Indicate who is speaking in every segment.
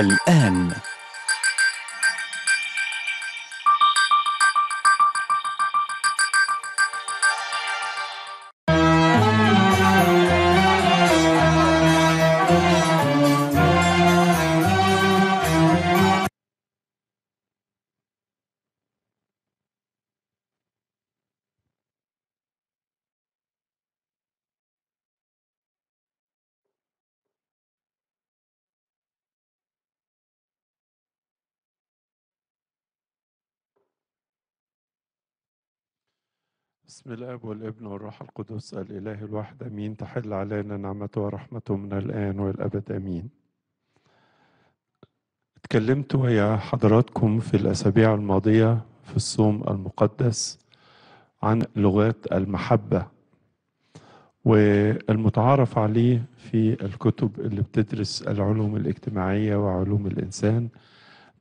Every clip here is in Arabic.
Speaker 1: الآن باسم الاب والابن والروح القدس الاله الواحد امين تحل علينا نعمته ورحمته من الان والابد امين اتكلمت ويا حضراتكم في الاسابيع الماضيه في الصوم المقدس عن لغات المحبه والمتعارف عليه في الكتب اللي بتدرس العلوم الاجتماعيه وعلوم الانسان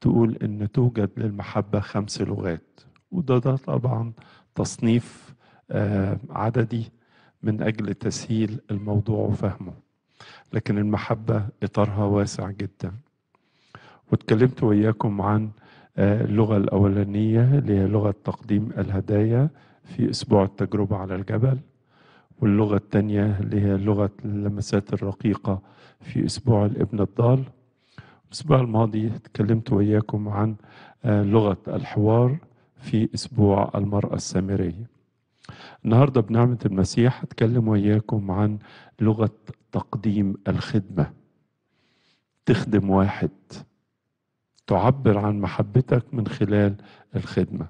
Speaker 1: تقول ان توجد للمحبه خمس لغات وده ده طبعا تصنيف آه، عددي من أجل تسهيل الموضوع وفهمه لكن المحبة إطارها واسع جدا واتكلمت وإياكم عن آه، اللغة الأولانية اللي هي لغة تقديم الهدايا في أسبوع التجربة على الجبل واللغة الثانية اللي هي لغة اللمسات الرقيقة في أسبوع الابن الضال الأسبوع الماضي تكلمت وإياكم عن آه، لغة الحوار في أسبوع المرأة السامرية النهارده بنعمه المسيح هتكلم وياكم عن لغه تقديم الخدمه تخدم واحد تعبر عن محبتك من خلال الخدمه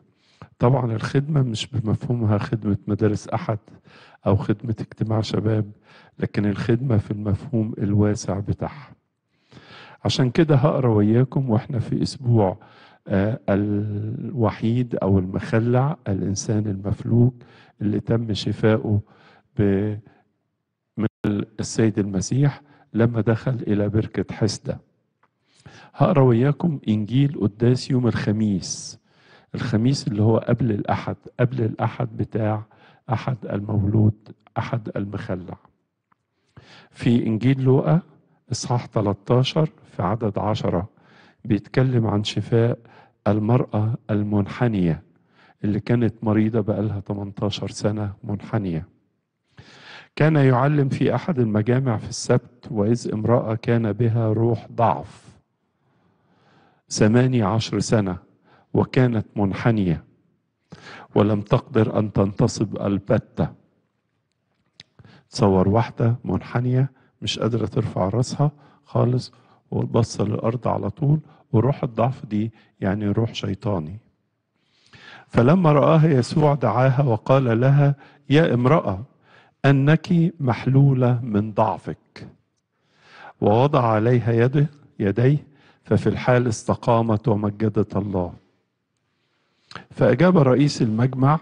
Speaker 1: طبعا الخدمه مش بمفهومها خدمه مدارس احد او خدمه اجتماع شباب لكن الخدمه في المفهوم الواسع بتاعها عشان كده هقرا وياكم واحنا في اسبوع آه، الوحيد او المخلع الانسان المفلوج اللي تم شفاؤه من السيد المسيح لما دخل إلى بركة حسدة هقرا وياكم إنجيل قداس يوم الخميس الخميس اللي هو قبل الأحد قبل الأحد بتاع أحد المولود أحد المخلع في إنجيل لوقا إصحاح 13 في عدد 10 بيتكلم عن شفاء المرأة المنحنية اللي كانت مريضة بقالها 18 سنة منحنية كان يعلم في أحد المجامع في السبت وإذ امرأة كان بها روح ضعف ثماني عشر سنة وكانت منحنية ولم تقدر أن تنتصب البتة تصور واحدة منحنية مش قادرة ترفع راسها خالص وتبص للأرض على طول وروح الضعف دي يعني روح شيطاني فلما رآها يسوع دعاها وقال لها يا امرأة أنك محلولة من ضعفك ووضع عليها يده يديه ففي الحال استقامت ومجدت الله فأجاب رئيس المجمع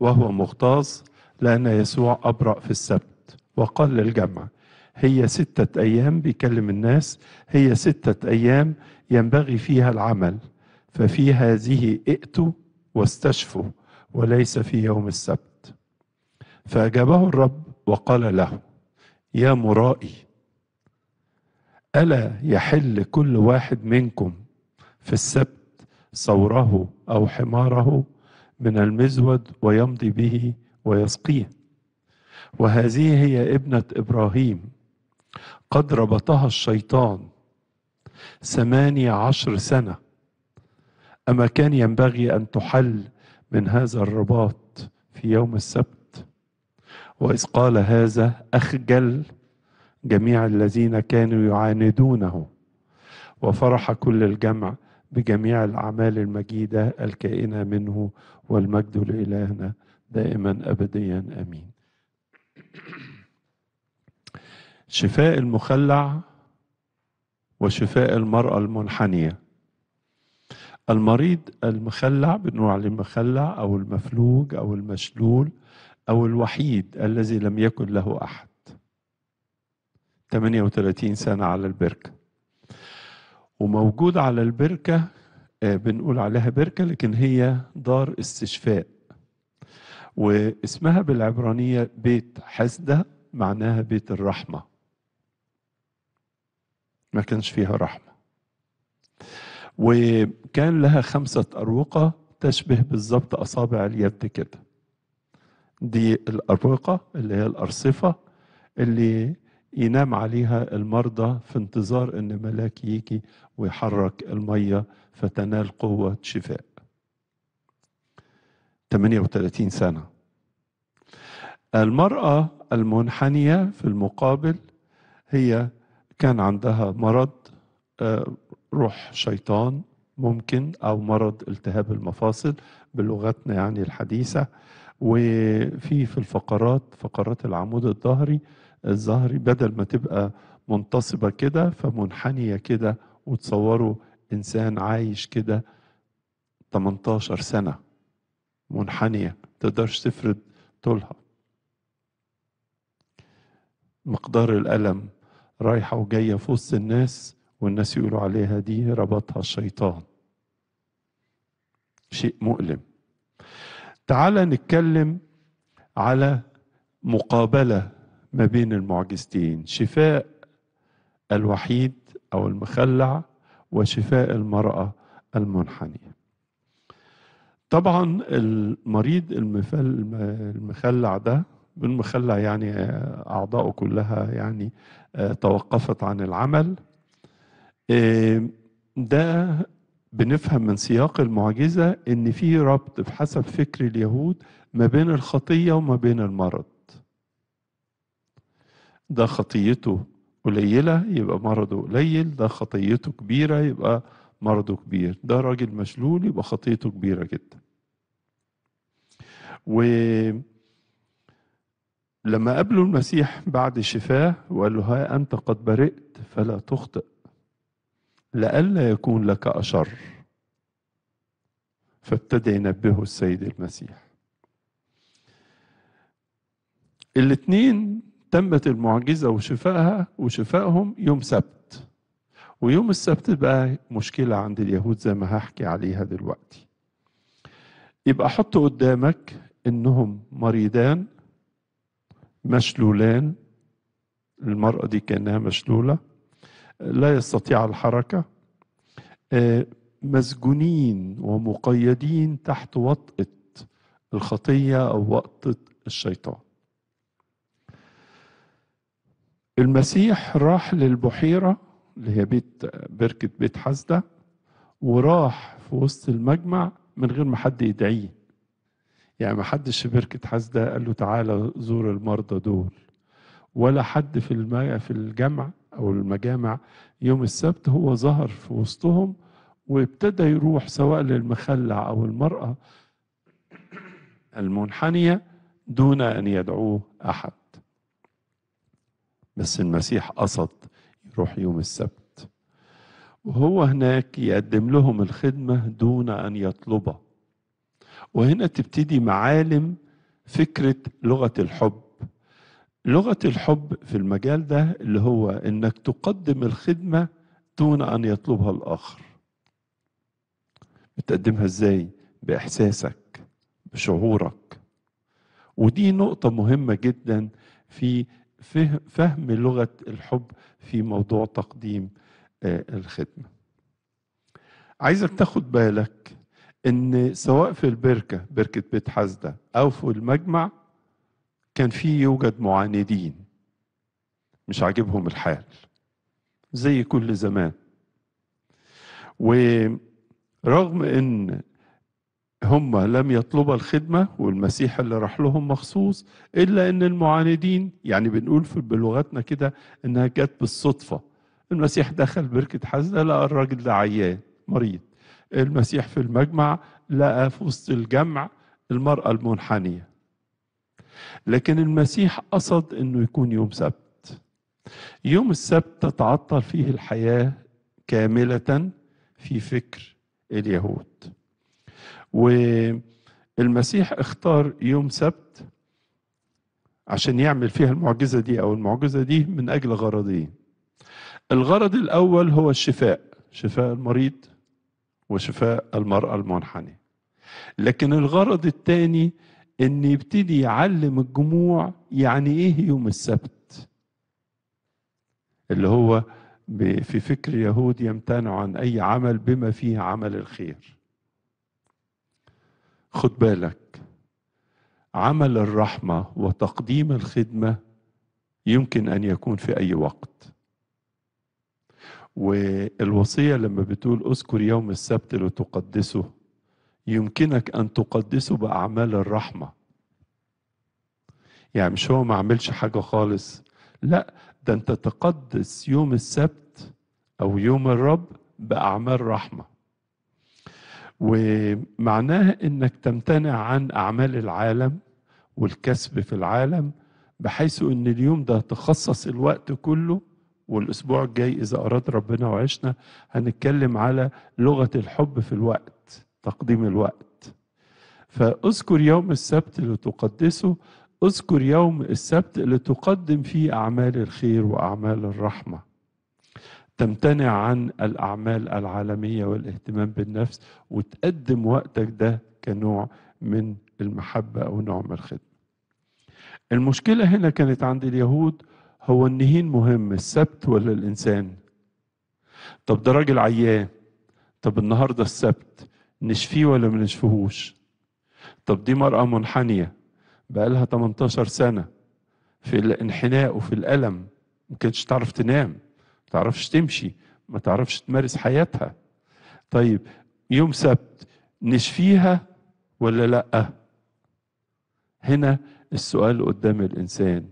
Speaker 1: وهو مغتاظ لأن يسوع أبرأ في السبت وقال للجمع هي ستة أيام بيكلم الناس هي ستة أيام ينبغي فيها العمل ففي هذه ائتوا واستشفوا وليس في يوم السبت فأجابه الرب وقال له يا مرائي ألا يحل كل واحد منكم في السبت ثوره أو حماره من المزود ويمضي به ويسقيه وهذه هي ابنة إبراهيم قد ربطها الشيطان ثماني عشر سنة أما كان ينبغي أن تحل من هذا الرباط في يوم السبت وإذ قال هذا أخجل جميع الذين كانوا يعاندونه وفرح كل الجمع بجميع الأعمال المجيدة الكائنة منه والمجد لإلهنا دائما أبديا أمين شفاء المخلع وشفاء المرأة المنحنية المريض المخلع بنقول عليه المخلع أو المفلوج أو المشلول أو الوحيد الذي لم يكن له أحد 38 سنة على البركة وموجود على البركة آه، بنقول عليها بركة لكن هي دار استشفاء واسمها بالعبرانية بيت حسدة معناها بيت الرحمة ما كانش فيها رحمة وكان لها خمسة أروقة تشبه بالظبط أصابع اليد كده دي الأروقة اللي هي الأرصفة اللي ينام عليها المرضى في انتظار ان ملاك يجي ويحرك الميه فتنال قوه شفاء 38 سنه المراه المنحنيه في المقابل هي كان عندها مرض آه، روح شيطان ممكن او مرض التهاب المفاصل بلغتنا يعني الحديثه وفي في الفقرات فقرات العمود الظهري الظهري بدل ما تبقى منتصبه كده فمنحنيه كده وتصوروا انسان عايش كده 18 سنه منحنيه تقدرش تفرد طولها مقدار الألم رايحة وجاية في وسط الناس والناس يقولوا عليها دي ربطها الشيطان شيء مؤلم تعال نتكلم على مقابلة ما بين المعجزتين شفاء الوحيد أو المخلع وشفاء المرأة المنحنية طبعا المريض المخلع ده بالمخلع يعني أعضاؤه كلها يعني توقفت عن العمل إيه، ده بنفهم من سياق المعجزة إن في ربط بحسب فكر اليهود ما بين الخطية وما بين المرض ده خطيته قليلة يبقى مرضه قليل ده خطيته كبيرة يبقى مرضه كبير ده راجل مشلول يبقى خطيته كبيرة جدا و لما قابله المسيح بعد شفاه وقال له ها أنت قد برئت فلا تخطئ لئلا يكون لك أشر فابتدى ينبهه السيد المسيح الاثنين تمت المعجزة وشفائها وشفائهم يوم سبت ويوم السبت بقى مشكلة عند اليهود زي ما هحكي عليها دلوقتي يبقى حط قدامك انهم مريضان مشلولان المرأة دي كأنها مشلولة لا يستطيع الحركه آه، مسجونين ومقيدين تحت وطئه الخطيه او وطئه الشيطان المسيح راح للبحيره اللي هي بيت بركه بيت حسده وراح في وسط المجمع من غير ما حد يدعيه يعني ما حدش في بركة حسدة قال له تعالى زور المرضى دول ولا حد في في الجمع أو المجامع يوم السبت هو ظهر في وسطهم وابتدى يروح سواء للمخلع أو المرأة المنحنية دون أن يدعوه أحد بس المسيح قصد يروح يوم السبت وهو هناك يقدم لهم الخدمة دون أن يطلبها وهنا تبتدي معالم فكرة لغة الحب لغة الحب في المجال ده اللي هو إنك تقدم الخدمة دون أن يطلبها الآخر بتقدمها إزاي؟ بإحساسك بشعورك ودي نقطة مهمة جدا في فهم لغة الحب في موضوع تقديم آه، الخدمة عايزك تاخد بالك إن سواء في البركة بركة بيت حزده أو في المجمع كان في يوجد معاندين مش عاجبهم الحال زي كل زمان ورغم ان هم لم يطلبوا الخدمة والمسيح اللي راح لهم مخصوص إلا أن المعاندين يعني بنقول في بلغتنا كده أنها جت بالصدفة المسيح دخل بركة حزة لقى الراجل ده عيان مريض المسيح في المجمع لقى في وسط الجمع المرأة المنحنية لكن المسيح قصد انه يكون يوم سبت يوم السبت تتعطل فيه الحياه كامله في فكر اليهود والمسيح اختار يوم سبت عشان يعمل فيها المعجزه دي او المعجزه دي من اجل غرضين الغرض الاول هو الشفاء شفاء المريض وشفاء المراه المنحنى لكن الغرض الثاني ان يبتدي يعلم الجموع يعني ايه يوم السبت اللي هو في فكر يهود يمتنع عن اي عمل بما فيه عمل الخير خد بالك عمل الرحمه وتقديم الخدمه يمكن ان يكون في اي وقت والوصيه لما بتقول اذكر يوم السبت لتقدسه يمكنك أن تقدسه بأعمال الرحمة يعني مش هو ما عملش حاجة خالص لا ده أنت تقدس يوم السبت أو يوم الرب بأعمال رحمة ومعناه أنك تمتنع عن أعمال العالم والكسب في العالم بحيث أن اليوم ده تخصص الوقت كله والأسبوع الجاي إذا أراد ربنا وعشنا هنتكلم على لغة الحب في الوقت تقديم الوقت فاذكر يوم السبت لتقدسه اذكر يوم السبت لتقدم فيه اعمال الخير واعمال الرحمه تمتنع عن الاعمال العالميه والاهتمام بالنفس وتقدم وقتك ده كنوع من المحبه او نوع من الخدمه المشكله هنا كانت عند اليهود هو النهين مهم السبت ولا الانسان طب ده راجل عيان طب النهارده السبت نشفيه ولا ما نشفيهوش طب دي مرأة منحنية بقالها 18 سنة في الانحناء وفي الألم ما كانتش تعرف تنام ما تعرفش تمشي ما تعرفش تمارس حياتها طيب يوم سبت نشفيها ولا لأ هنا السؤال قدام الإنسان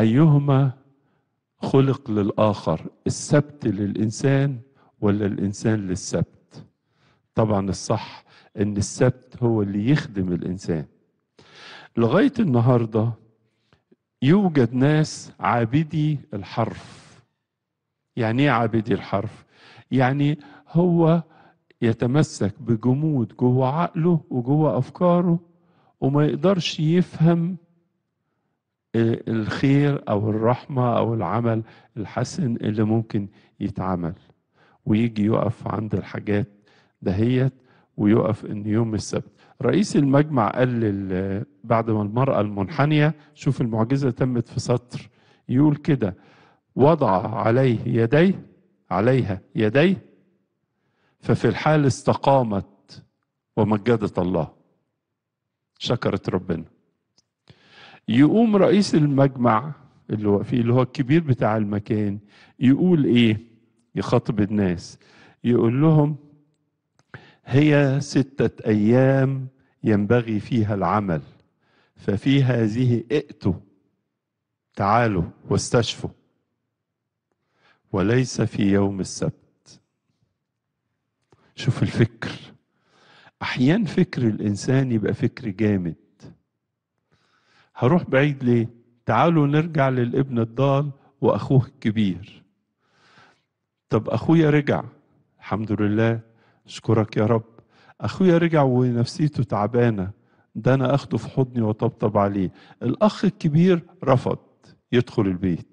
Speaker 1: أيهما خلق للآخر السبت للإنسان ولا الإنسان للسبت طبعا الصح ان السبت هو اللي يخدم الانسان لغايه النهارده يوجد ناس عابدي الحرف يعني ايه عابدي الحرف يعني هو يتمسك بجمود جوه عقله وجوه افكاره وما يقدرش يفهم الخير او الرحمه او العمل الحسن اللي ممكن يتعمل ويجي يقف عند الحاجات دهيت ويقف ان يوم السبت رئيس المجمع قال بعد ما المرأة المنحنية شوف المعجزة تمت في سطر يقول كده وضع عليه يديه عليها يديه ففي الحال استقامت ومجدت الله شكرت ربنا يقوم رئيس المجمع اللي هو فيه اللي هو الكبير بتاع المكان يقول ايه يخاطب الناس يقول لهم هي ستة أيام ينبغي فيها العمل ففي هذه ائتوا تعالوا واستشفوا وليس في يوم السبت شوف الفكر أحيان فكر الإنسان يبقى فكر جامد هروح بعيد ليه تعالوا نرجع للابن الضال وأخوه الكبير طب أخويا رجع الحمد لله أشكرك يا رب أخويا رجع ونفسيته تعبانة ده أنا أخده في حضني وأطبطب عليه الأخ الكبير رفض يدخل البيت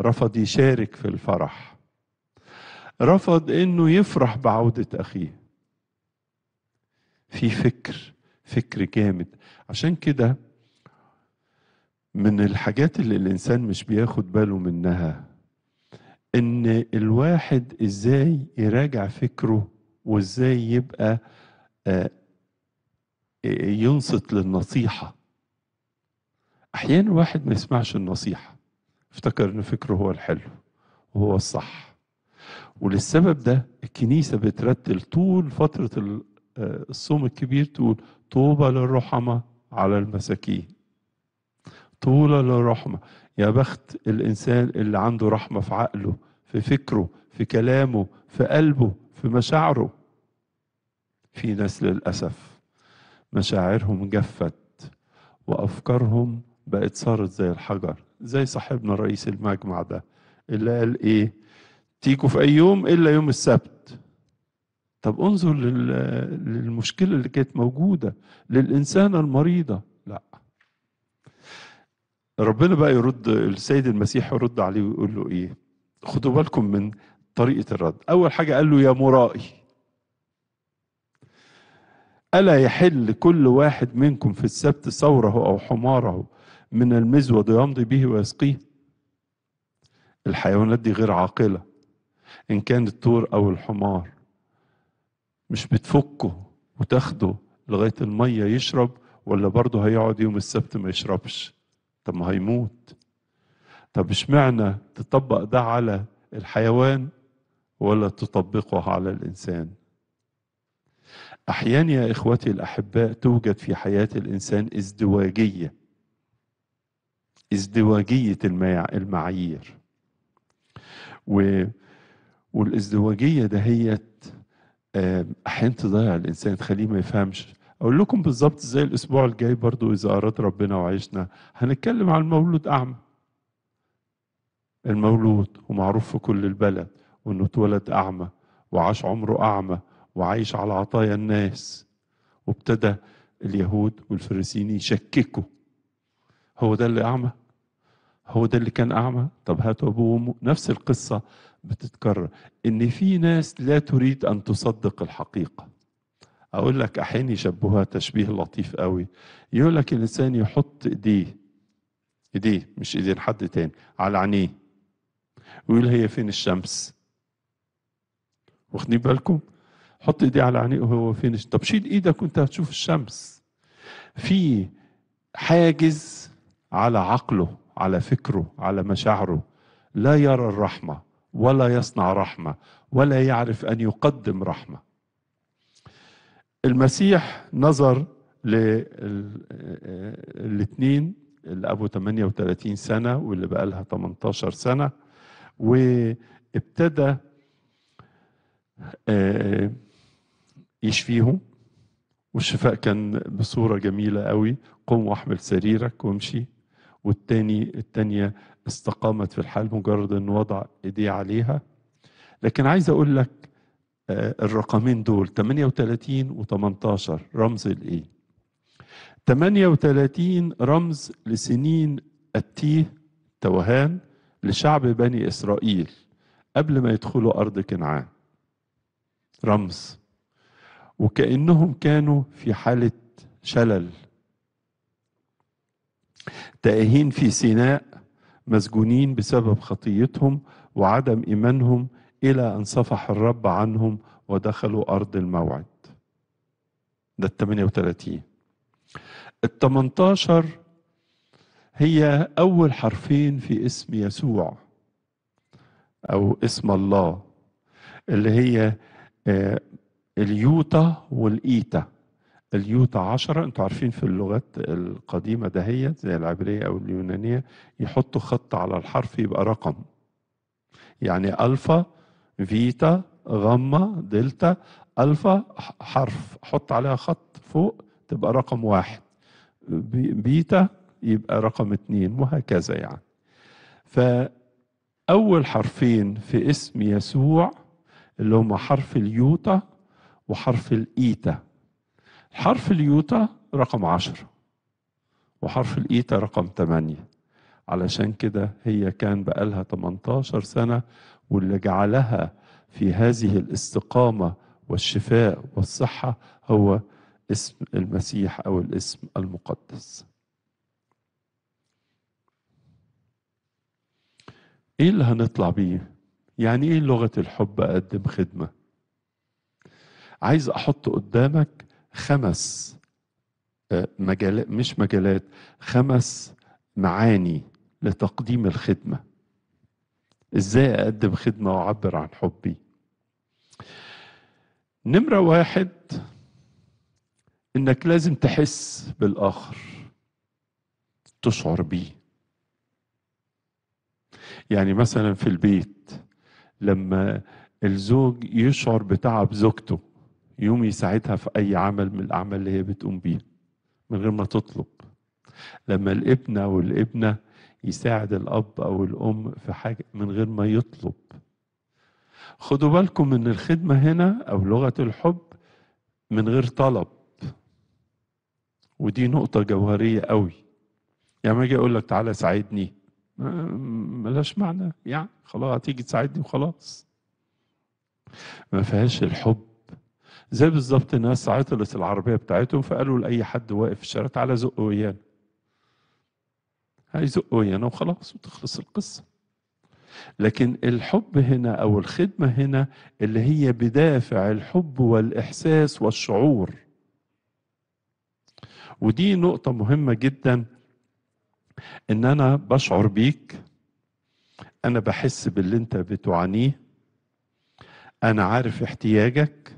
Speaker 1: رفض يشارك في الفرح رفض انه يفرح بعودة اخيه في فكر فكر جامد عشان كده من الحاجات اللي الانسان مش بياخد باله منها ان الواحد ازاي يراجع فكره وازاي يبقى آه، آه، ينصت للنصيحه احيانا الواحد ما يسمعش النصيحه افتكر ان فكره هو الحلو وهو الصح وللسبب ده الكنيسه بترتل طول فتره آه، الصوم الكبير تقول طوبى للرحمه على المساكين طوبى للرحمه يا بخت الانسان اللي عنده رحمه في عقله في فكره في كلامه في قلبه في مشاعره في ناس للأسف مشاعرهم جفت وأفكارهم بقت صارت زي الحجر زي صاحبنا رئيس المجمع ده اللي قال إيه تيجوا في أي يوم إلا يوم السبت طب انظر للمشكلة اللي كانت موجودة للإنسانة المريضة لا ربنا بقى يرد السيد المسيح يرد عليه ويقول له ايه خدوا بالكم من طريقة الرد أول حاجة قال له يا مرائي ألا يحل كل واحد منكم في السبت ثوره أو حماره من المزود يمضي به ويسقيه الحيوانات دي غير عاقلة إن كان الطور أو الحمار مش بتفكه وتاخده لغاية المية يشرب ولا برضه هيقعد يوم السبت ما يشربش طب ما هيموت طب اشمعنى تطبق ده على الحيوان ولا تطبقه على الانسان احيانا يا اخوتي الاحباء توجد في حياه الانسان ازدواجيه ازدواجيه المعايير و... والازدواجيه دهيت احيانا تضيع الانسان تخليه ما يفهمش اقول لكم بالظبط زي الاسبوع الجاي برضو اذا اراد ربنا وعيشنا هنتكلم عن المولود اعمى المولود ومعروف في كل البلد وانه اتولد اعمى وعاش عمره اعمى وعايش على عطايا الناس وابتدى اليهود والفريسيين يشككوا هو ده اللي اعمى هو ده اللي كان اعمى طب هاتوا ابوه وامه نفس القصه بتتكرر ان في ناس لا تريد ان تصدق الحقيقه اقول لك احين يشبهها تشبيه لطيف قوي يقول لك الانسان يحط ايديه ايديه مش ايدين حد تاني على عينيه ويقول هي فين الشمس واخدين بالكم حط ايدي على عينيه وهو فين طب شيل ايدك وانت هتشوف الشمس في حاجز على عقله على فكره على مشاعره لا يرى الرحمه ولا يصنع رحمه ولا يعرف ان يقدم رحمه المسيح نظر للاثنين اللي ابو 38 سنه واللي بقى لها 18 سنه وابتدى آه، يشفيهم والشفاء كان بصورة جميلة قوي قم واحمل سريرك وامشي والتاني التانية استقامت في الحال مجرد ان وضع ايديه عليها لكن عايز اقول لك آه، الرقمين دول 38 و 18 رمز لايه 38 رمز لسنين التيه توهان لشعب بني اسرائيل قبل ما يدخلوا ارض كنعان رمز وكأنهم كانوا في حالة شلل تائهين في سيناء مسجونين بسبب خطيتهم وعدم إيمانهم إلى أن صفح الرب عنهم ودخلوا أرض الموعد ده ال 38 ال 18 هي أول حرفين في اسم يسوع أو اسم الله اللي هي آه، اليوتا والايتا اليوتا عشرة انتوا عارفين في اللغات القديمة دهيت زي العبرية او اليونانية يحطوا خط على الحرف يبقى رقم يعني الفا فيتا غما دلتا الفا حرف حط عليها خط فوق تبقى رقم واحد بيتا يبقى رقم اتنين وهكذا يعني فأول حرفين في اسم يسوع اللي هم حرف اليوتا وحرف الإيتا حرف اليوتا رقم عشرة وحرف الإيتا رقم تمانية علشان كده هي كان بقالها 18 سنة واللي جعلها في هذه الاستقامة والشفاء والصحة هو اسم المسيح أو الاسم المقدس ايه اللي هنطلع بيه يعني ايه لغه الحب اقدم خدمه عايز احط قدامك خمس آه، مجالات مش مجالات خمس معاني لتقديم الخدمه ازاي اقدم خدمه واعبر عن حبي نمره واحد انك لازم تحس بالاخر تشعر بيه يعني مثلا في البيت لما الزوج يشعر بتعب زوجته يقوم يساعدها في أي عمل من الأعمال اللي هي بتقوم بيها من غير ما تطلب لما الابن أو الابنة يساعد الأب أو الأم في حاجة من غير ما يطلب خدوا بالكم ان الخدمة هنا أو لغة الحب من غير طلب ودي نقطة جوهرية قوي يعني ما أجي أقول لك تعالى ساعدني ملاش معنى يعني خلاص هتيجي تساعدني وخلاص ما فيهاش الحب زي بالظبط الناس عطلت العربية بتاعتهم فقالوا لأي حد واقف في الشارع تعالى زقه ويانا هيزقه ويانا وخلاص وتخلص القصة لكن الحب هنا أو الخدمة هنا اللي هي بدافع الحب والإحساس والشعور ودي نقطة مهمة جدا ان انا بشعر بيك انا بحس باللي انت بتعانيه انا عارف احتياجك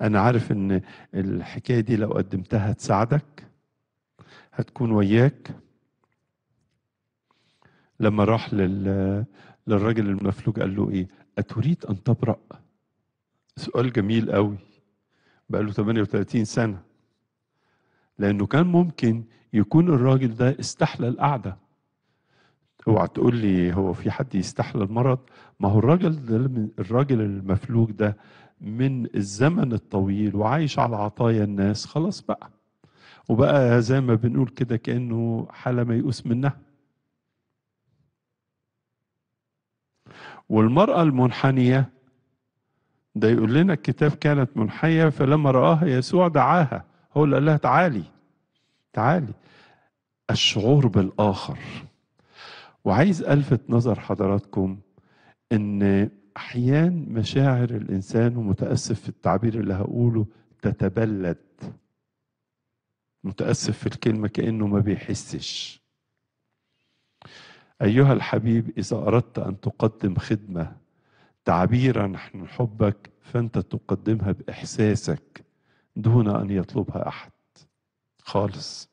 Speaker 1: انا عارف ان الحكايه دي لو قدمتها هتساعدك هتكون وياك لما راح لل... للراجل المفلوج قال له ايه اتريد ان تبرأ سؤال جميل قوي بقى له 38 سنه لانه كان ممكن يكون الراجل ده استحلى القعده اوعى تقول لي هو في حد يستحلى المرض ما هو الراجل ده الراجل المفلوج ده من الزمن الطويل وعايش على عطايا الناس خلاص بقى وبقى زي ما بنقول كده كانه حاله ميؤوس منها والمراه المنحنيه ده يقول لنا الكتاب كانت منحيه فلما راها يسوع دعاها هو اللي قال لها تعالي تعالي الشعور بالآخر وعايز ألفت نظر حضراتكم إن أحيان مشاعر الإنسان ومتأسف في التعبير اللي هقوله تتبلد متأسف في الكلمة كأنه ما بيحسش أيها الحبيب إذا أردت أن تقدم خدمة تعبيرا عن حبك فأنت تقدمها بإحساسك دون أن يطلبها أحد خالص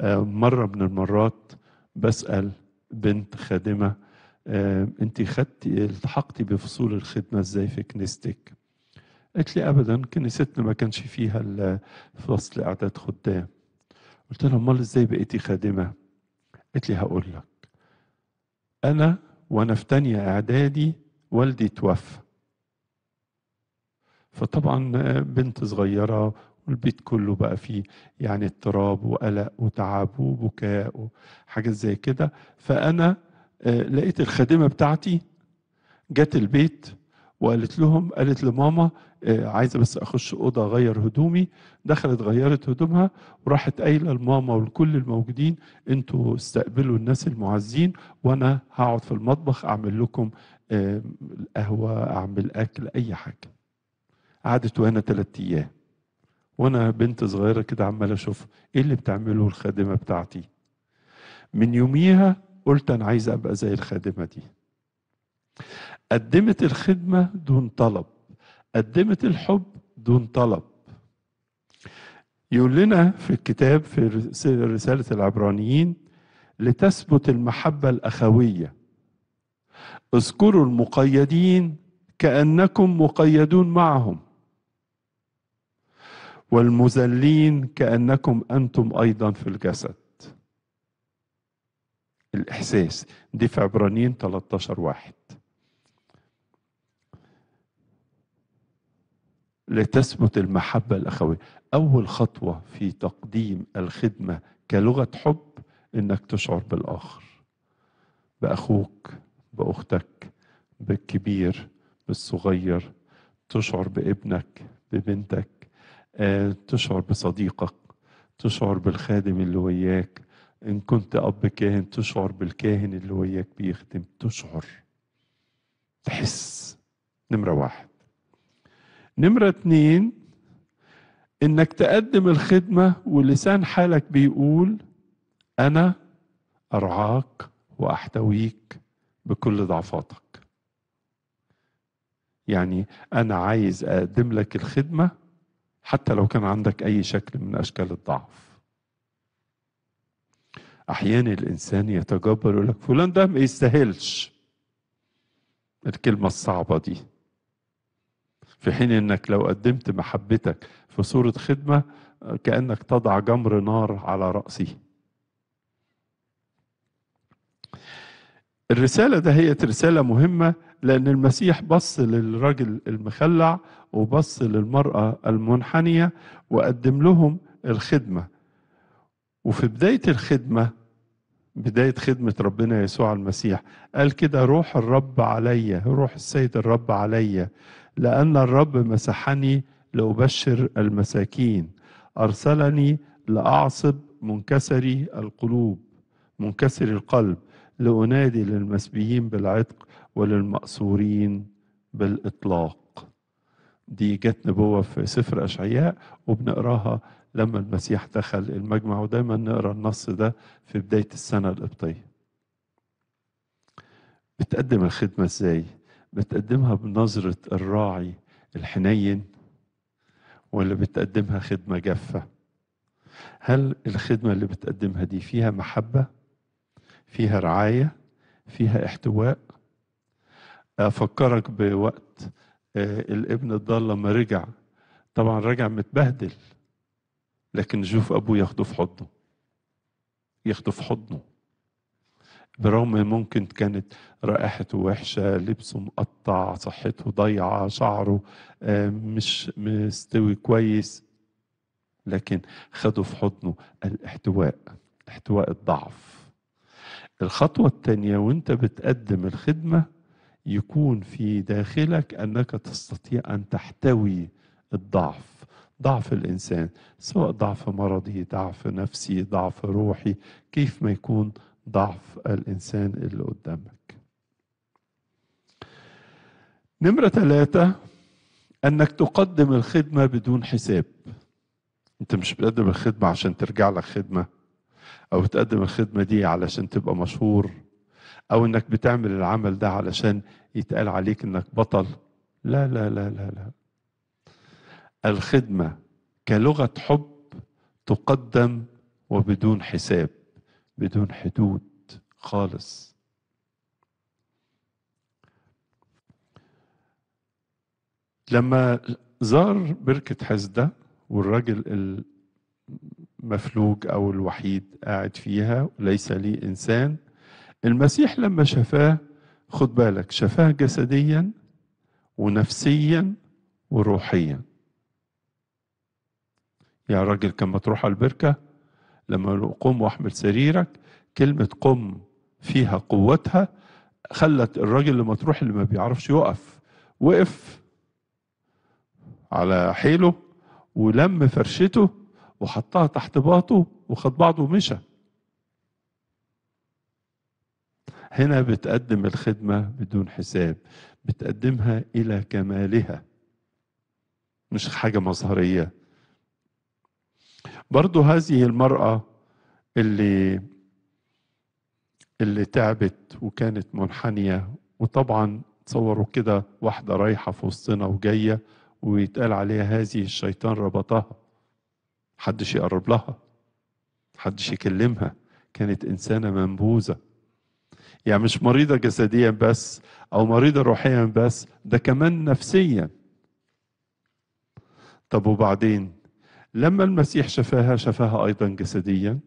Speaker 1: آه، مرة من المرات بسأل بنت خادمة آه، انت خدتي التحقتي بفصول الخدمة ازاي في كنيستك قالت لي ابدا كنيستنا ما كانش فيها فصل اعداد خدام قلت لها امال ازاي بقيتي خادمة قالت لي هقول لك انا وانا في تانية اعدادي والدي توفى فطبعا آه، بنت صغيرة والبيت كله بقى فيه يعني اضطراب وقلق وتعب وبكاء وحاجات زي كده فأنا آه، لقيت الخادمة بتاعتي جت البيت وقالت لهم قالت لماما آه، عايزة بس أخش أوضة أغير هدومي دخلت غيرت هدومها وراحت قايلة لماما ولكل الموجودين أنتوا استقبلوا الناس المعزين وأنا هقعد في المطبخ أعمل لكم آه، قهوة أعمل أكل أي حاجة قعدت وهنا ثلاثة أيام وانا بنت صغيره كده عمال اشوف ايه اللي بتعمله الخادمه بتاعتي من يوميها قلت انا عايز ابقى زي الخادمه دي قدمت الخدمه دون طلب قدمت الحب دون طلب يقول لنا في الكتاب في رساله العبرانيين لتثبت المحبه الاخويه اذكروا المقيدين كانكم مقيدون معهم والمذلين كأنكم أنتم أيضا في الجسد الإحساس دي في عبرانيين 13 واحد لتثبت المحبة الأخوية أول خطوة في تقديم الخدمة كلغة حب إنك تشعر بالآخر بأخوك بأختك بالكبير بالصغير تشعر بابنك ببنتك آه، تشعر بصديقك تشعر بالخادم اللي وياك إن كنت أب كاهن تشعر بالكاهن اللي وياك بيخدم تشعر تحس نمرة واحد نمرة اتنين إنك تقدم الخدمة ولسان حالك بيقول أنا أرعاك وأحتويك بكل ضعفاتك يعني أنا عايز أقدم لك الخدمة حتى لو كان عندك أي شكل من أشكال الضعف أحيانا الإنسان يتجبر يقول لك فلان ده ما يستاهلش الكلمة الصعبة دي في حين إنك لو قدمت محبتك في صورة خدمة كأنك تضع جمر نار على رأسه الرسالة ده هي رسالة مهمة لأن المسيح بص للرجل المخلع وبص للمرأة المنحنية وقدم لهم الخدمة وفي بداية الخدمة بداية خدمة ربنا يسوع المسيح قال كده روح الرب عليا روح السيد الرب عليا لأن الرب مسحني لأبشر المساكين أرسلني لأعصب منكسري القلوب منكسري القلب لأنادي للمسبيين بالعتق وللمأسورين بالإطلاق دي جت نبوة في سفر أشعياء وبنقراها لما المسيح دخل المجمع ودايما نقرا النص ده في بداية السنة القبطية بتقدم الخدمة ازاي؟ بتقدمها بنظرة الراعي الحنين ولا بتقدمها خدمة جافة؟ هل الخدمة اللي بتقدمها دي فيها محبة فيها رعاية فيها احتواء أفكرك بوقت آه، الابن الضال لما رجع طبعا رجع متبهدل لكن شوف أبوه ياخده في حضنه ياخده في حضنه برغم ممكن كانت رائحته وحشة لبسه مقطع صحته ضيعة شعره آه، مش مستوي كويس لكن خده في حضنه الاحتواء احتواء الضعف الخطوة الثانية وانت بتقدم الخدمة يكون في داخلك انك تستطيع ان تحتوي الضعف ضعف الانسان سواء ضعف مرضي ضعف نفسي ضعف روحي كيف ما يكون ضعف الانسان اللي قدامك نمرة ثلاثة انك تقدم الخدمة بدون حساب انت مش بتقدم الخدمة عشان ترجع لك خدمة او بتقدم الخدمه دي علشان تبقى مشهور او انك بتعمل العمل ده علشان يتقال عليك انك بطل لا لا لا لا لا الخدمه كلغه حب تقدم وبدون حساب بدون حدود خالص لما زار بركة حزدة والراجل مفلوج أو الوحيد قاعد فيها وليس لي إنسان المسيح لما شفاه خد بالك شفاه جسديا ونفسيا وروحيا يا راجل كما تروح على البركة لما قم واحمل سريرك كلمة قم فيها قوتها خلت الراجل لما تروح اللي ما بيعرفش يقف وقف على حيله ولم فرشته وحطها تحت باطه وخد بعضه ومشى هنا بتقدم الخدمة بدون حساب بتقدمها إلى كمالها مش حاجة مظهرية برضو هذه المرأة اللي اللي تعبت وكانت منحنية وطبعا تصوروا كده واحدة رايحة في وسطنا وجاية ويتقال عليها هذه الشيطان ربطها محدش يقرب لها محدش يكلمها كانت إنسانة منبوذة يعني مش مريضة جسديا بس أو مريضة روحيا بس ده كمان نفسيا طب وبعدين لما المسيح شفاها شفاها أيضا جسديا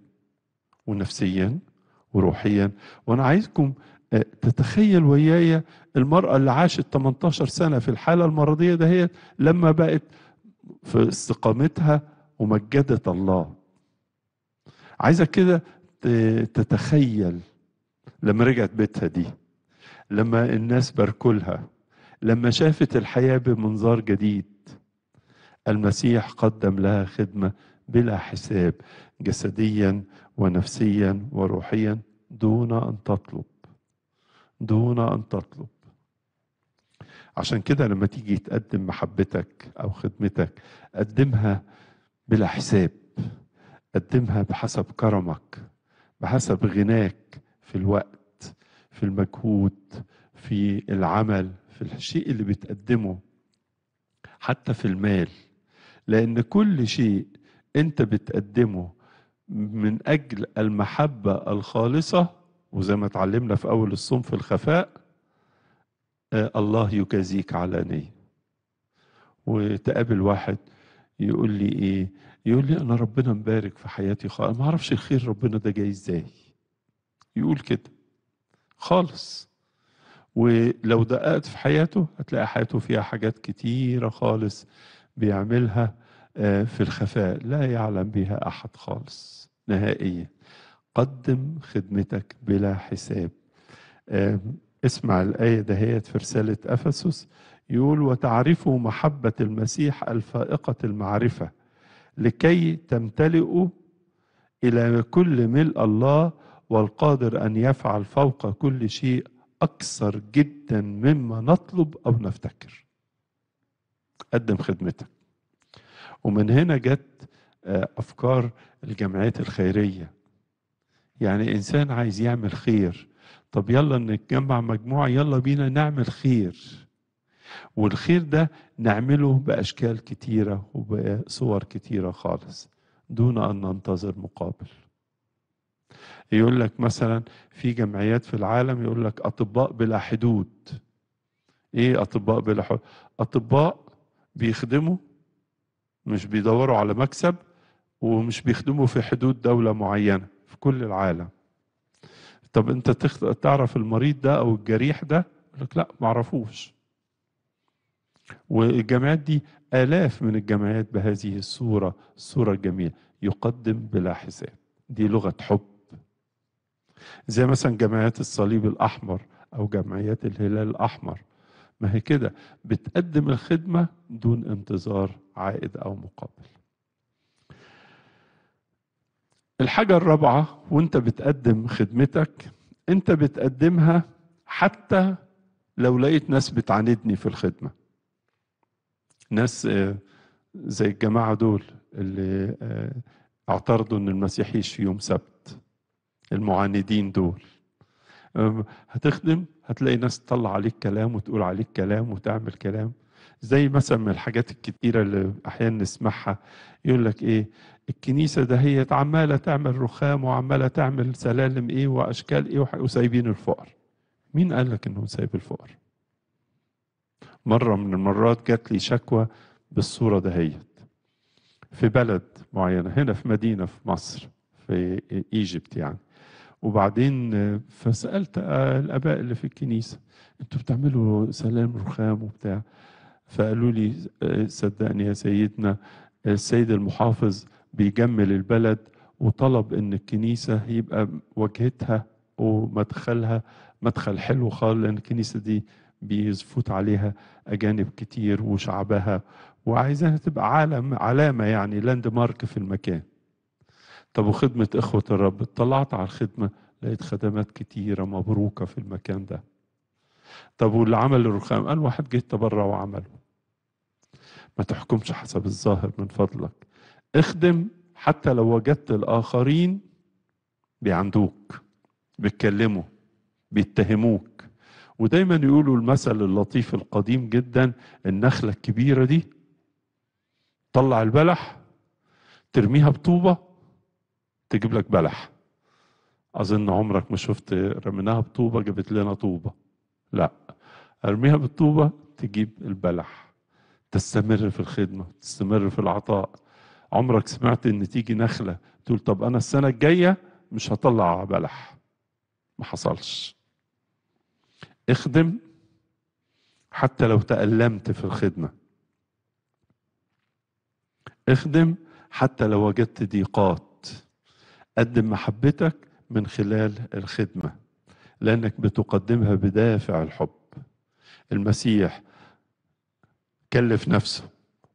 Speaker 1: ونفسيا وروحيا وأنا عايزكم آه، تتخيل ويايا المرأة اللي عاشت 18 سنة في الحالة المرضية دهيت لما بقت في استقامتها ومجدت الله عايزك كده تتخيل لما رجعت بيتها دي لما الناس باركولها لما شافت الحياة بمنظار جديد المسيح قدم لها خدمة بلا حساب جسديا ونفسيا وروحيا دون أن تطلب دون أن تطلب عشان كده لما تيجي تقدم محبتك أو خدمتك قدمها بلا حساب قدمها بحسب كرمك بحسب غناك في الوقت في المجهود في العمل في الشيء اللي بتقدمه حتى في المال لأن كل شيء أنت بتقدمه من أجل المحبة الخالصة وزي ما اتعلمنا في أول في الخفاء آه، الله يجازيك على نية وتقابل واحد يقول لي ايه يقول لي انا ربنا مبارك في حياتي خالص ما اعرفش الخير ربنا ده جاي ازاي يقول كده خالص ولو دققت في حياته هتلاقي حياته فيها حاجات كتيرة خالص بيعملها آه، في الخفاء لا يعلم بها أحد خالص نهائيا قدم خدمتك بلا حساب آه، اسمع الآية دهيت في رسالة أفسس يقول وتعرفوا محبة المسيح الفائقة المعرفة لكي تمتلئوا إلى كل ملء الله والقادر أن يفعل فوق كل شيء أكثر جدا مما نطلب أو نفتكر قدم خدمتك ومن هنا جت آه، أفكار الجمعيات الخيرية يعني إنسان عايز يعمل خير طب يلا نتجمع مجموعة يلا بينا نعمل خير والخير ده نعمله بأشكال كتيرة وبصور كتيرة خالص دون أن ننتظر مقابل يقول لك مثلا في جمعيات في العالم يقول لك أطباء بلا حدود إيه أطباء بلا حدود أطباء بيخدموا مش بيدوروا على مكسب ومش بيخدموا في حدود دولة معينة في كل العالم طب انت تعرف المريض ده او الجريح ده يقول لك لا معرفوش والجامعات دي آلاف من الجامعات بهذه الصورة الصورة الجميلة يقدم بلا حساب دي لغة حب زي مثلا جمعيات الصليب الأحمر أو جمعيات الهلال الأحمر ما هي كده بتقدم الخدمة دون انتظار عائد أو مقابل الحاجة الرابعة وانت بتقدم خدمتك انت بتقدمها حتى لو لقيت ناس بتعاندني في الخدمة ناس آه، زي الجماعة دول اللي آه، اعترضوا ان المسيح يشفي يوم سبت المعاندين دول هتخدم هتلاقي ناس تطلع عليك كلام وتقول عليك كلام وتعمل كلام زي مثلا من الحاجات الكتيرة اللي أحيانا نسمعها يقول لك إيه الكنيسة ده هي عمالة تعمل رخام وعمالة تعمل سلالم إيه وأشكال إيه وسايبين الفقر مين قال لك إنهم سايب الفقر مرة من المرات جات لي شكوى بالصورة دهيت في بلد معينة هنا في مدينة في مصر في ايجيبت يعني وبعدين فسألت الآباء اللي في الكنيسة انتوا بتعملوا سلام رخام وبتاع فقالوا لي صدقني يا سيدنا السيد المحافظ بيجمل البلد وطلب ان الكنيسة يبقى واجهتها ومدخلها مدخل حلو خالص لان الكنيسة دي بيزفوت عليها اجانب كتير وشعبها وعايزينها تبقى عالم علامه يعني لاند مارك في المكان طب وخدمه اخوه الرب اطلعت على الخدمه لقيت خدمات كتيره مبروكه في المكان ده طب واللي عمل الرخام قال واحد جه تبرع وعمله ما تحكمش حسب الظاهر من فضلك اخدم حتى لو وجدت الاخرين بيعندوك بيتكلموا بيتهموك ودايما يقولوا المثل اللطيف القديم جدا النخلة الكبيرة دي طلع البلح ترميها بطوبة تجيب لك بلح أظن عمرك ما شفت رميناها بطوبة جابت لنا طوبة لا ارميها بالطوبة تجيب البلح تستمر في الخدمة تستمر في العطاء عمرك سمعت ان تيجي نخلة تقول طب انا السنة الجاية مش هطلع بلح ما حصلش اخدم حتى لو تألمت في الخدمة اخدم حتى لو وجدت ضيقات قدم محبتك من خلال الخدمة لأنك بتقدمها بدافع الحب المسيح كلف نفسه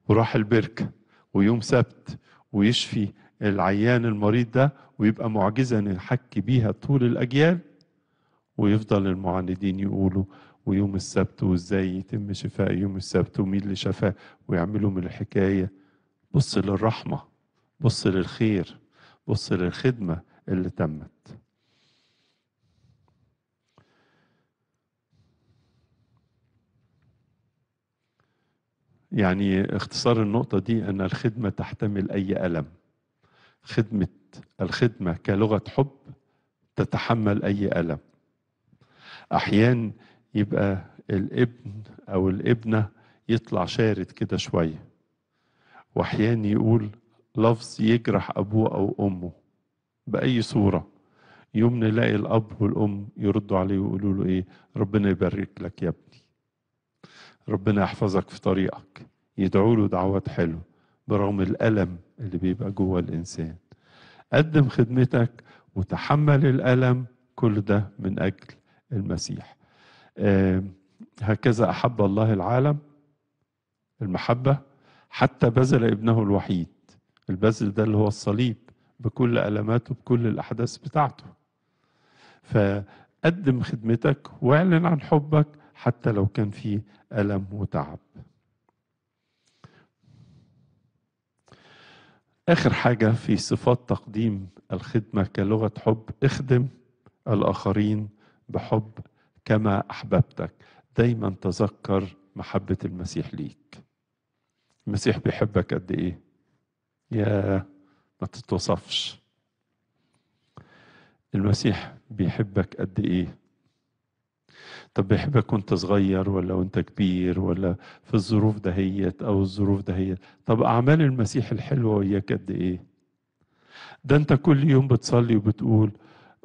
Speaker 1: وراح البركة ويوم سبت ويشفي العيان المريض ده ويبقى معجزة نحكي بيها طول الأجيال ويفضل المعاندين يقولوا ويوم السبت وازاي يتم شفاء يوم السبت ومين اللي شفاه ويعملوا من الحكايه بص للرحمه بص للخير بص للخدمه اللي تمت يعني اختصار النقطة دي أن الخدمة تحتمل أي ألم خدمة الخدمة كلغة حب تتحمل أي ألم احيان يبقى الابن او الابنه يطلع شارد كده شويه واحيان يقول لفظ يجرح ابوه او امه باي صوره يوم نلاقي الاب والام يردوا عليه ويقولوا له ايه ربنا يبارك لك يا ابني ربنا يحفظك في طريقك يدعوا له دعوات حلوه برغم الالم اللي بيبقى جوه الانسان قدم خدمتك وتحمل الالم كل ده من اجل المسيح هكذا أحب الله العالم المحبة حتى بذل ابنه الوحيد البذل ده اللي هو الصليب بكل ألماته بكل الأحداث بتاعته فقدم خدمتك واعلن عن حبك حتى لو كان في ألم وتعب آخر حاجة في صفات تقديم الخدمة كلغة حب اخدم الآخرين بحب كما احببتك دايما تذكر محبه المسيح ليك المسيح بيحبك قد ايه يا ما تتوصفش المسيح بيحبك قد ايه طب بيحبك وانت صغير ولا وانت كبير ولا في الظروف دهيت او الظروف دهيت طب اعمال المسيح الحلوه وياك قد ايه ده انت كل يوم بتصلي وبتقول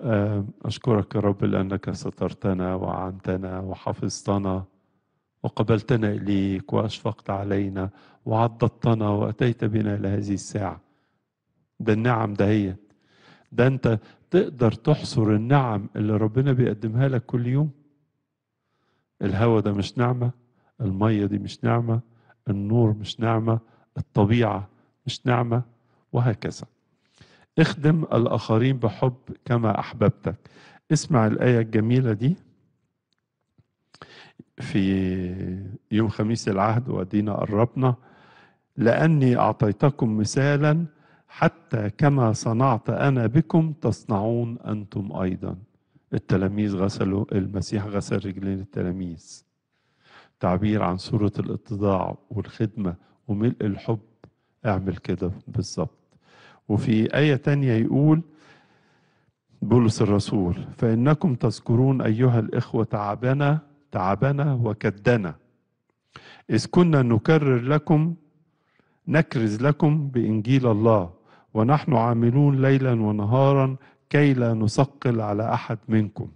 Speaker 1: آه، أشكرك يا رب لأنك سترتنا وعنتنا وحفظتنا وقبلتنا إليك وأشفقت علينا وعضدتنا وأتيت بنا إلى هذه الساعة ده النعم ده هي ده أنت تقدر تحصر النعم اللي ربنا بيقدمها لك كل يوم الهوا ده مش نعمة المية دي مش نعمة النور مش نعمة الطبيعة مش نعمة وهكذا اخدم الآخرين بحب كما أحببتك اسمع الآية الجميلة دي في يوم خميس العهد ودينا قربنا لأني أعطيتكم مثالا حتى كما صنعت أنا بكم تصنعون أنتم أيضا التلاميذ غسلوا المسيح غسل رجلين التلاميذ تعبير عن صورة الاتضاع والخدمة وملء الحب اعمل كده بالظبط وفي آية تانية يقول بولس الرسول فإنكم تذكرون أيها الإخوة تعبنا تعبنا وكدنا إذ كنا نكرر لكم نكرز لكم بإنجيل الله ونحن عاملون ليلا ونهارا كي لا نثقل على أحد منكم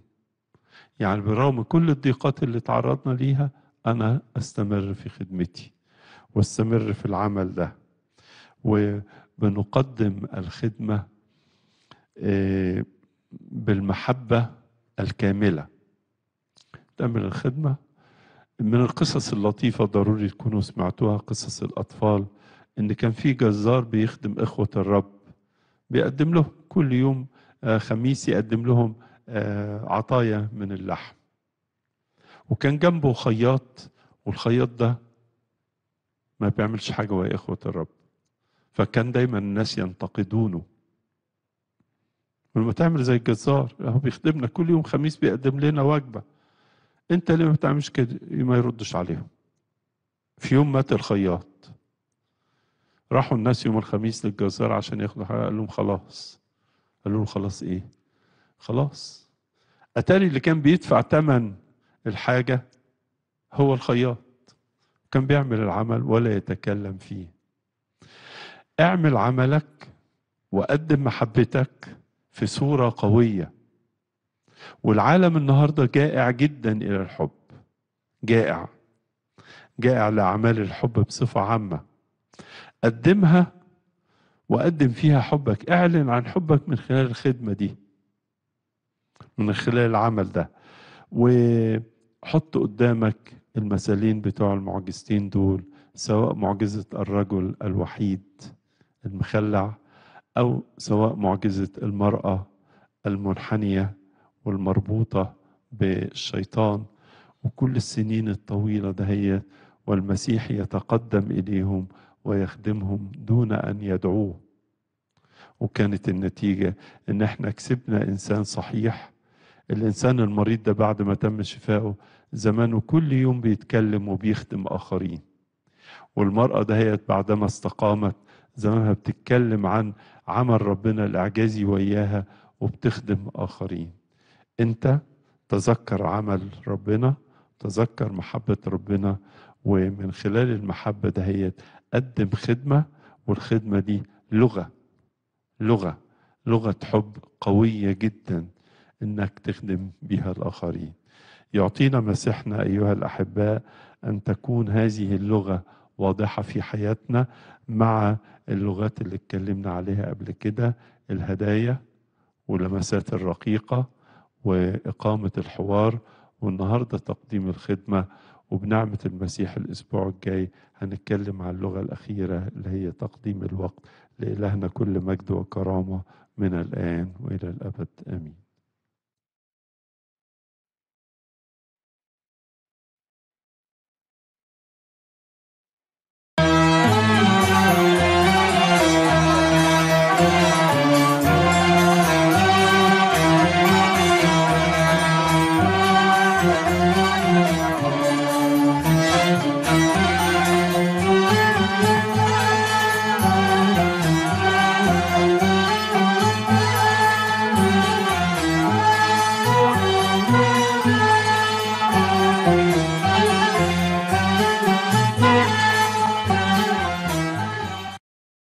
Speaker 1: يعني برغم كل الضيقات اللي تعرضنا ليها أنا أستمر في خدمتي واستمر في العمل ده و بنقدم الخدمة آه، بالمحبة الكاملة تعمل الخدمة من القصص اللطيفة ضروري تكونوا سمعتوها قصص الأطفال إن كان في جزار بيخدم إخوة الرب بيقدم لهم كل يوم آه، خميس يقدم لهم آه، عطايا من اللحم وكان جنبه خياط والخياط ده ما بيعملش حاجة وهي إخوة الرب فكان دايما الناس ينتقدونه ولما تعمل زي الجزار هو بيخدمنا كل يوم خميس بيقدم لنا وجبه انت ليه ما بتعملش كده ما يردش عليهم في يوم مات الخياط راحوا الناس يوم الخميس للجزار عشان ياخدوا حاجه قال لهم خلاص قالوا له خلاص ايه خلاص اتاري اللي كان بيدفع ثمن الحاجه هو الخياط كان بيعمل العمل ولا يتكلم فيه اعمل عملك وقدم محبتك في صورة قوية والعالم النهاردة جائع جدا إلى الحب جائع جائع لأعمال الحب بصفة عامة قدمها وقدم فيها حبك اعلن عن حبك من خلال الخدمة دي من خلال العمل ده وحط قدامك المثالين بتوع المعجزتين دول سواء معجزة الرجل الوحيد المخلع أو سواء معجزة المرأة المنحنية والمربوطة بالشيطان وكل السنين الطويلة دهيت والمسيح يتقدم إليهم ويخدمهم دون أن يدعوه وكانت النتيجة إن إحنا كسبنا إنسان صحيح الإنسان المريض ده بعد ما تم شفائه زمانه كل يوم بيتكلم وبيخدم آخرين والمرأة دهيت بعدما استقامت زمانها بتتكلم عن عمل ربنا الإعجازي وياها وبتخدم آخرين أنت تذكر عمل ربنا تذكر محبة ربنا ومن خلال المحبة دهيت قدم خدمة والخدمة دي لغة لغة لغة حب قوية جدا انك تخدم بها الاخرين يعطينا مسيحنا ايها الاحباء ان تكون هذه اللغه واضحه في حياتنا مع اللغات اللي اتكلمنا عليها قبل كده الهدايا ولمسات الرقيقه واقامه الحوار والنهارده تقديم الخدمه وبنعمة المسيح الأسبوع الجاي هنتكلم عن اللغة الأخيرة اللي هي تقديم الوقت لإلهنا كل مجد وكرامة من الآن وإلى الأبد آمين